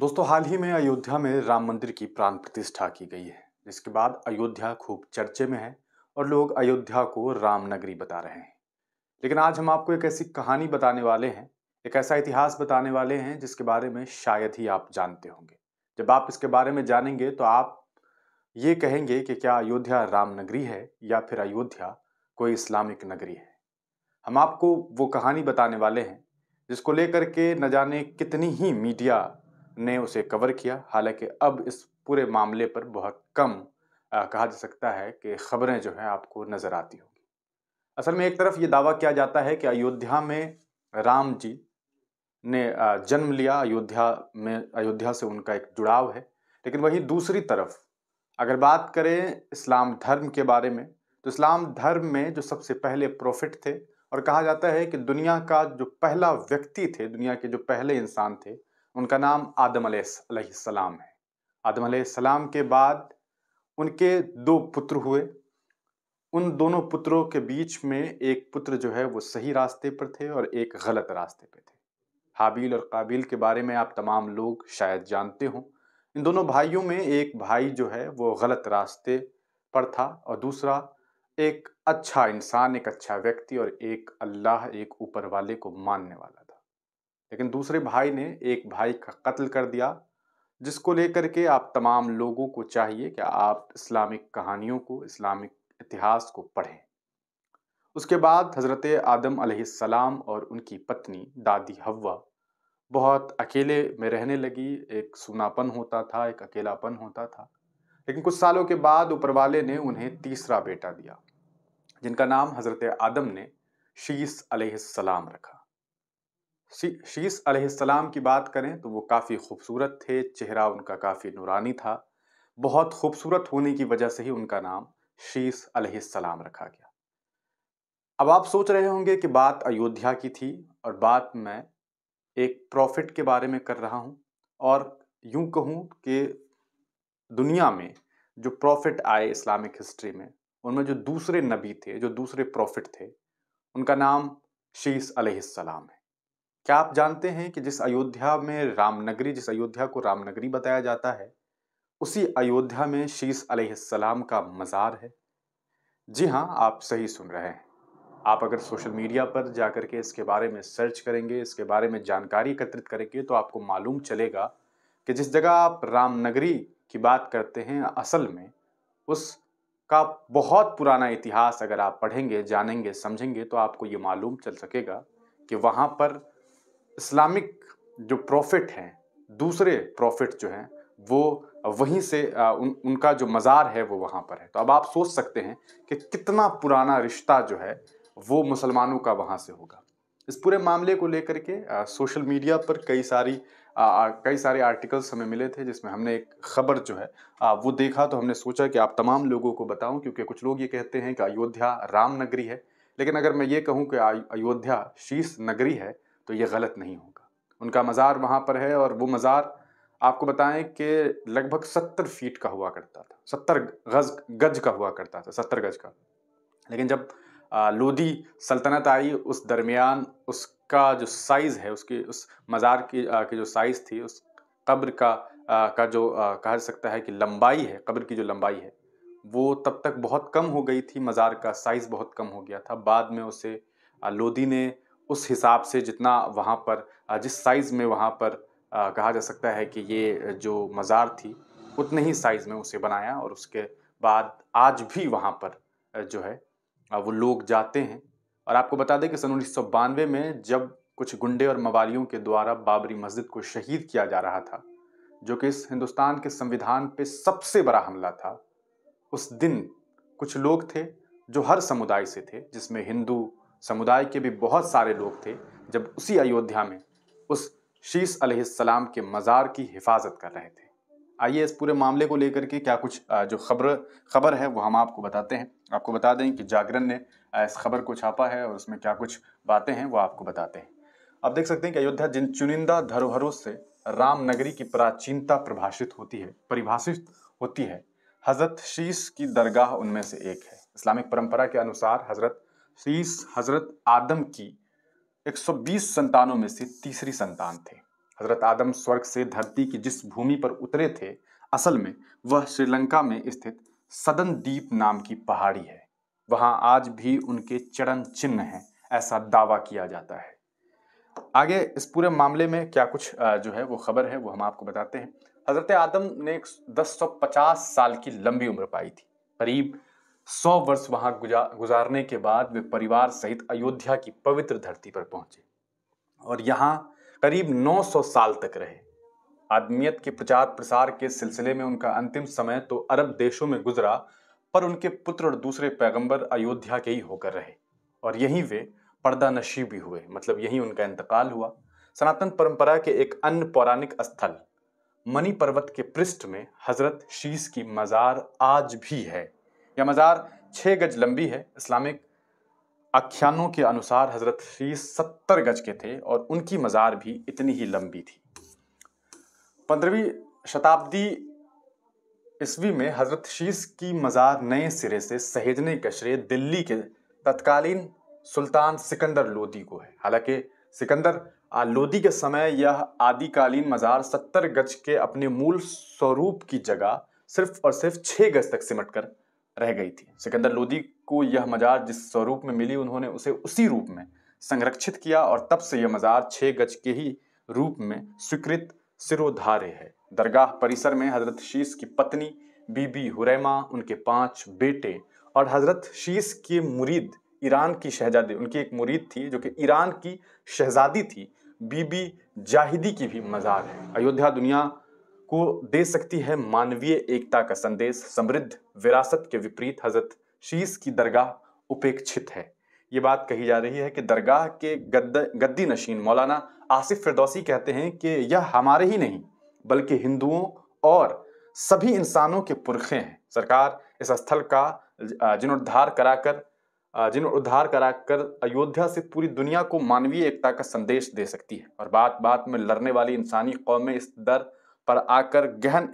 दोस्तों हाल ही में अयोध्या में राम मंदिर की प्राण प्रतिष्ठा की गई है जिसके बाद अयोध्या खूब चर्चे में है और लोग अयोध्या को राम नगरी बता रहे हैं लेकिन आज हम आपको एक ऐसी कहानी बताने वाले हैं एक ऐसा इतिहास बताने वाले हैं जिसके बारे में शायद ही आप जानते होंगे जब आप इसके बारे में जानेंगे तो आप ये कहेंगे कि क्या अयोध्या राम नगरी है या फिर अयोध्या कोई इस्लामिक नगरी है हम आपको वो कहानी बताने वाले हैं जिसको लेकर के न जाने कितनी ही मीडिया ने उसे कवर किया हालांकि अब इस पूरे मामले पर बहुत कम आ, कहा जा सकता है कि खबरें जो हैं आपको नज़र आती होंगी असल में एक तरफ ये दावा किया जाता है कि अयोध्या में राम जी ने जन्म लिया अयोध्या में अयोध्या से उनका एक जुड़ाव है लेकिन वहीं दूसरी तरफ अगर बात करें इस्लाम धर्म के बारे में तो इस्लाम धर्म में जो सबसे पहले प्रोफिट थे और कहा जाता है कि दुनिया का जो पहला व्यक्ति थे दुनिया के जो पहले इंसान थे उनका नाम आदम अलैहिस्सलाम है आदम अलैहिस्सलाम के बाद उनके दो पुत्र हुए उन दोनों पुत्रों के बीच में एक पुत्र जो है वो सही रास्ते पर थे और एक गलत रास्ते पर थे हाबील और काबिल के बारे में आप तमाम लोग शायद जानते हों इन दोनों भाइयों में एक भाई जो है वो गलत रास्ते पर था और दूसरा एक अच्छा इंसान एक अच्छा व्यक्ति और एक अल्लाह एक ऊपर वाले को मानने वाला लेकिन दूसरे भाई ने एक भाई का कत्ल कर दिया जिसको लेकर के आप तमाम लोगों को चाहिए कि आप इस्लामिक कहानियों को इस्लामिक इतिहास को पढ़ें उसके बाद हज़रत आदम सलाम और उनकी पत्नी दादी हवा बहुत अकेले में रहने लगी एक सुनापन होता था एक अकेलापन होता था लेकिन कुछ सालों के बाद ऊपर वाले ने उन्हें तीसरा बेटा दिया जिनका नाम हज़रत आदम ने शीस सलाम रखा शीश अलैहिस्सलाम की बात करें तो वो काफ़ी खूबसूरत थे चेहरा उनका काफ़ी नूरानी था बहुत खूबसूरत होने की वजह से ही उनका नाम शीश अलैहिस्सलाम रखा गया अब आप सोच रहे होंगे कि बात अयोध्या की थी और बात मैं एक प्रॉफिट के बारे में कर रहा हूँ और यूँ कहूँ कि दुनिया में जो प्रॉफिट आए इस्लामिक हिस्ट्री में उनमें जो दूसरे नबी थे जो दूसरे प्रॉफिट थे उनका नाम शीश अलैहिस्सलाम है क्या आप जानते हैं कि जिस अयोध्या में रामनगरी जिस अयोध्या को रामनगरी बताया जाता है उसी अयोध्या में शीश अलैहिस्सलाम का मज़ार है जी हाँ आप सही सुन रहे हैं आप अगर सोशल मीडिया पर जाकर के इसके बारे में सर्च करेंगे इसके बारे में जानकारी एकत्रित करेंगे तो आपको मालूम चलेगा कि जिस जगह आप रामनगरी की बात करते हैं असल में उसका बहुत पुराना इतिहास अगर आप पढ़ेंगे जानेंगे समझेंगे तो आपको ये मालूम चल सकेगा कि वहाँ पर इस्लामिक जो प्रॉफिट हैं दूसरे प्रॉफिट जो हैं वो वहीं से उन उनका जो मज़ार है वो वहाँ पर है तो अब आप सोच सकते हैं कि कितना पुराना रिश्ता जो है वो मुसलमानों का वहाँ से होगा इस पूरे मामले को लेकर के आ, सोशल मीडिया पर कई सारी आ, कई सारे आर्टिकल्स हमें मिले थे जिसमें हमने एक खबर जो है आ, वो देखा तो हमने सोचा कि आप तमाम लोगों को बताऊं क्योंकि कुछ लोग ये कहते हैं कि अयोध्या राम नगरी है लेकिन अगर मैं ये कहूँ कि अयोध्या शीश नगरी है तो ये गलत नहीं होगा उनका मज़ार वहाँ पर है और वो मज़ार आपको बताएं कि लगभग सत्तर फीट का हुआ करता था सत्तर गज गज का हुआ करता था सत्तर गज का लेकिन जब लोधी सल्तनत आई उस दरमियान उसका जो साइज़ है उसकी उस मज़ार की की जो साइज़ थी उस कब्र का आ, का जो आ, कहा जा सकता है कि लंबाई है कब्र की जो लंबाई है वो तब तक बहुत कम हो गई थी मज़ार का साइज़ बहुत कम हो गया था बाद में उसे लोधी ने उस हिसाब से जितना वहाँ पर जिस साइज़ में वहाँ पर कहा जा सकता है कि ये जो मज़ार थी उतने ही साइज़ में उसे बनाया और उसके बाद आज भी वहाँ पर जो है वो लोग जाते हैं और आपको बता दें कि सन उन्नीस में जब कुछ गुंडे और मवालियों के द्वारा बाबरी मस्जिद को शहीद किया जा रहा था जो कि इस हिंदुस्तान के संविधान पे सबसे बड़ा हमला था उस दिन कुछ लोग थे जो हर समुदाय से थे जिसमें हिंदू समुदाय के भी बहुत सारे लोग थे जब उसी अयोध्या में उस शीश अलैहिस्सलाम के मज़ार की हिफाजत कर रहे थे आइए इस पूरे मामले को लेकर के क्या कुछ जो खबर खबर है वो हम आपको बताते हैं आपको बता दें कि जागरण ने इस खबर को छापा है और उसमें क्या कुछ बातें हैं वो आपको बताते हैं आप देख सकते हैं कि अयोध्या जिन चुनिंदा धरोहरों से रामनगरी की प्राचीनता प्रभाषित होती है परिभाषित होती है हज़रत शीश की दरगाह उनमें से एक है इस्लामिक परंपरा के अनुसार हज़रत शीस हज़रत आदम की 120 संतानों में से तीसरी संतान थे हज़रत आदम स्वर्ग से धरती की जिस भूमि पर उतरे थे असल में वह श्रीलंका में स्थित सदन द्वीप नाम की पहाड़ी है वहाँ आज भी उनके चरण चिन्ह हैं ऐसा दावा किया जाता है आगे इस पूरे मामले में क्या कुछ जो है वो खबर है वो हम आपको बताते हैं हज़रत आदम ने 1050 साल की लंबी उम्र पाई थी करीब सौ वर्ष वहां गुजारने के बाद वे परिवार सहित अयोध्या की पवित्र धरती पर पहुंचे और यहाँ करीब 900 साल तक रहे आदमियत के प्रचार प्रसार के सिलसिले में उनका अंतिम समय तो अरब देशों में गुजरा पर उनके पुत्र और दूसरे पैगंबर अयोध्या के ही होकर रहे और यहीं वे पर्दा नशी भी हुए मतलब यहीं उनका इंतकाल हुआ सनातन परंपरा के एक अन्य पौराणिक स्थल मणि पर्वत के पृष्ठ में हजरत शीश की मज़ार आज भी है यह मज़ार छः गज लंबी है इस्लामिक आख्यानों के अनुसार हज़रत शीश सत्तर गज के थे और उनकी मज़ार भी इतनी ही लंबी थी पंद्रहवीं शताब्दी ईस्वी में हज़रत शीश की मज़ार नए सिरे से सहेजने के श्रेय दिल्ली के तत्कालीन सुल्तान सिकंदर लोदी को है हालांकि सिकंदर लोदी के समय यह आदिकालीन मज़ार सत्तर गज के अपने मूल स्वरूप की जगह सिर्फ और सिर्फ छः गज तक सिमट कर रह गई थी सिकंदर लोदी को यह मजार जिस स्वरूप में मिली उन्होंने उसे उसी रूप में संरक्षित किया और तब से यह मज़ार छः गज के ही रूप में स्वीकृत सिरोधार्य है दरगाह परिसर में हजरत शीश की पत्नी बीबी हुरैमा उनके पांच बेटे और हजरत शीश के मुरीद ईरान की शहजादी उनकी एक मुरीद थी जो कि ईरान की शहजादी थी बीबी जाहिदी की भी मज़ार है अयोध्या दुनिया को दे सकती है मानवीय एकता का संदेश समृद्ध विरासत के विपरीत हजरत शीश की दरगाह उपेक्षित है ये बात कही जा रही है कि दरगाह के गद्द गद्दी नशीन मौलाना आसिफ फिरदौसी कहते हैं कि यह हमारे ही नहीं बल्कि हिंदुओं और सभी इंसानों के पुरखे हैं सरकार इस स्थल का जीर्णोद्धार कराकर जीर्णोद्धार कराकर अयोध्या से पूरी दुनिया को मानवीय एकता का संदेश दे सकती है और बात बात में लड़ने वाली इंसानी कौमें इस दर पर आकर गहन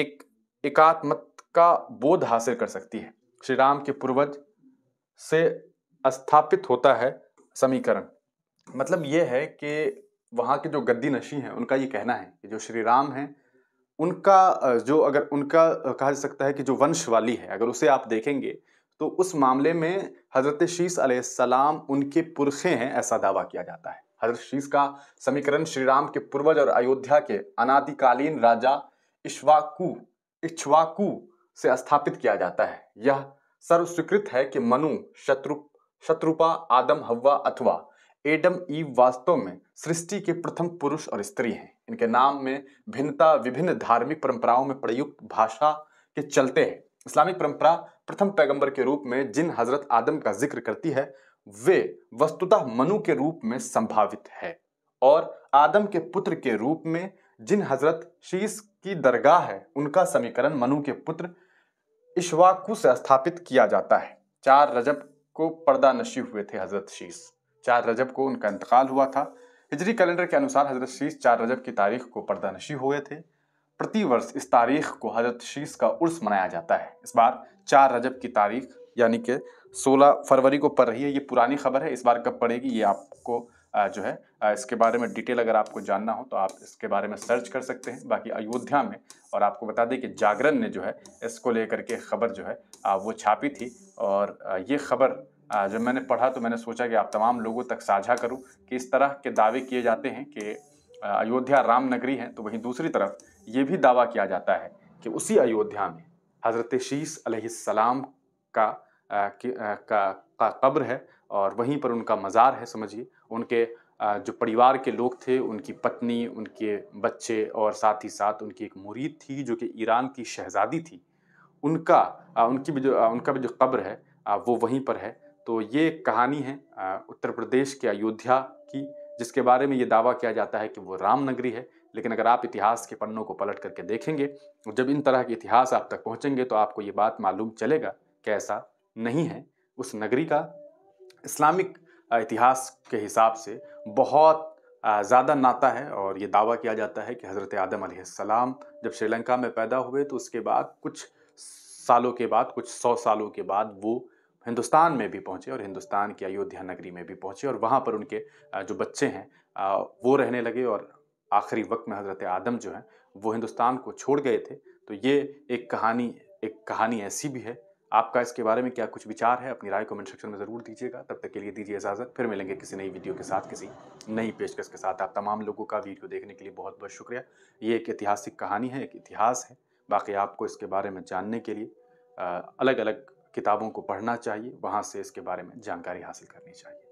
एक एकात्मत का बोध हासिल कर सकती है श्री राम के पूर्वज से स्थापित होता है समीकरण मतलब ये है कि वहाँ के जो गद्दी नशी हैं उनका ये कहना है कि जो श्री राम हैं उनका जो अगर उनका कहा जा सकता है कि जो वंश वाली है अगर उसे आप देखेंगे तो उस मामले में हज़रत शीस सलाम उनके पुरखे हैं ऐसा दावा किया जाता है हजरत शीश का समीकरण श्रीराम के पूर्वज और अयोध्या के अनादिकालीन राजा इश्वाकू इच्छवाकू से स्थापित किया जाता है यह सर्वस्वीकृत है कि मनु शत्रु शत्रुपा आदम हवा अथवा एडम ईव वास्तव में सृष्टि के प्रथम पुरुष और स्त्री हैं इनके नाम में भिन्नता विभिन्न धार्मिक परंपराओं में प्रयुक्त भाषा के चलते हैं इस्लामिक परंपरा प्रथम पैगंबर के रूप में जिन हजरत आदम का जिक्र करती है वे वस्तुतः मनु के रूप में संभावित है और आदम के पुत्र के रूप में जिन हजरत शीश की दरगाह है उनका समीकरण मनु के पुत्र इशवाकू से स्थापित किया जाता है चार रजब को पर्दा नशी हुए थे हजरत शीश चार रजब को उनका इंतकाल हुआ था हिजरी कैलेंडर के अनुसार हजरत शीश चार रजब की तारीख को पर्दा नशी हुए थे प्रतिवर्ष इस तारीख को हजरत शीश का उर्स मनाया जाता है इस बार चार रजब की तारीख यानी कि 16 फरवरी को पड़ रही है ये पुरानी खबर है इस बार कब पड़ेगी ये आपको जो है इसके बारे में डिटेल अगर आपको जानना हो तो आप इसके बारे में सर्च कर सकते हैं बाकी अयोध्या में और आपको बता दें कि जागरण ने जो है इसको लेकर के खबर जो है वो छापी थी और ये खबर जब मैंने पढ़ा तो मैंने सोचा कि आप तमाम लोगों तक साझा करूं कि इस तरह के दावे किए जाते हैं कि अयोध्या राम नगरी है तो वहीं दूसरी तरफ ये भी दावा किया जाता है कि उसी अयोध्या में हज़रत शीस सलाम का का, कब्र है और वहीं पर उनका मज़ार है समझिए उनके जो परिवार के लोग थे उनकी पत्नी उनके बच्चे और साथ ही साथ उनकी एक मुरीद थी जो कि ईरान की शहज़ादी थी उनका उनकी भी जो उनका भी जो कब्र है वो वहीं पर है तो ये कहानी है उत्तर प्रदेश के अयोध्या की जिसके बारे में ये दावा किया जाता है कि वो रामनगरी है लेकिन अगर आप इतिहास के पन्नों को पलट करके देखेंगे जब इन तरह के इतिहास आप तक पहुँचेंगे तो आपको ये बात मालूम चलेगा कि ऐसा नहीं है उस नगरी का इस्लामिक इतिहास के हिसाब से बहुत ज़्यादा नाता है और ये दावा किया जाता है कि हज़रत आदम सलाम जब श्रीलंका में पैदा हुए तो उसके बाद कुछ सालों के बाद कुछ सौ सालों के बाद वो हिंदुस्तान में भी पहुँचे और हिंदुस्तान की अयोध्या नगरी में भी पहुँचे और वहाँ पर उनके जो बच्चे हैं वो रहने लगे और आखिरी वक्त में हज़रत आदम जो हैं वो हिंदुस्तान को छोड़ गए थे तो ये एक कहानी एक कहानी ऐसी भी है आपका इसके बारे में क्या कुछ विचार है अपनी राय कमेंट सेक्शन में ज़रूर दीजिएगा तब तक के लिए दीजिए इजाज़त फिर मिलेंगे किसी नई वीडियो के साथ किसी नई पेशकश के साथ आप तमाम लोगों का वीडियो देखने के लिए बहुत बहुत शुक्रिया ये एक ऐतिहासिक कहानी है एक इतिहास है बाकी आपको इसके बारे में जानने के लिए अलग अलग किताबों को पढ़ना चाहिए वहाँ से इसके बारे में जानकारी हासिल करनी चाहिए